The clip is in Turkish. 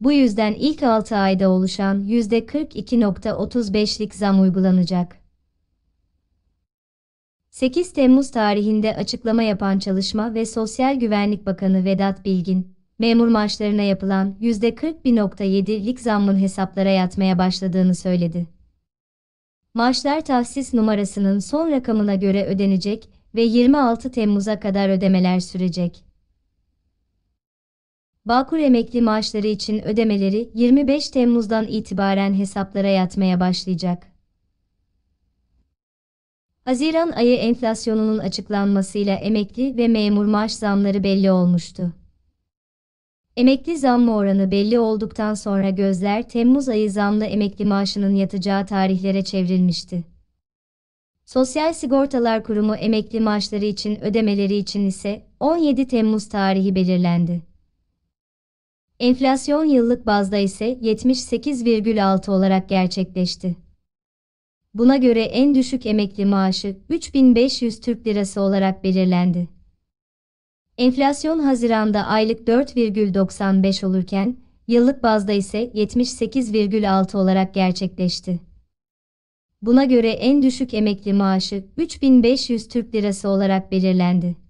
Bu yüzden ilk 6 ayda oluşan %42.35'lik zam uygulanacak. 8 Temmuz tarihinde açıklama yapan Çalışma ve Sosyal Güvenlik Bakanı Vedat Bilgin, memur maaşlarına yapılan %41.7'lik zammın hesaplara yatmaya başladığını söyledi. Maaşlar tahsis numarasının son rakamına göre ödenecek ve 26 Temmuz'a kadar ödemeler sürecek. Bağkur emekli maaşları için ödemeleri 25 Temmuz'dan itibaren hesaplara yatmaya başlayacak. Haziran ayı enflasyonunun açıklanmasıyla emekli ve memur maaş zamları belli olmuştu. Emekli zammı oranı belli olduktan sonra gözler Temmuz ayı zamlı emekli maaşının yatacağı tarihlere çevrilmişti. Sosyal Sigortalar Kurumu emekli maaşları için ödemeleri için ise 17 Temmuz tarihi belirlendi. Enflasyon yıllık bazda ise 78,6 olarak gerçekleşti. Buna göre en düşük emekli maaşı 3500 Türk Lirası olarak belirlendi. Enflasyon Haziran'da aylık 4,95 olurken yıllık bazda ise 78,6 olarak gerçekleşti. Buna göre en düşük emekli maaşı 3500 Türk Lirası olarak belirlendi.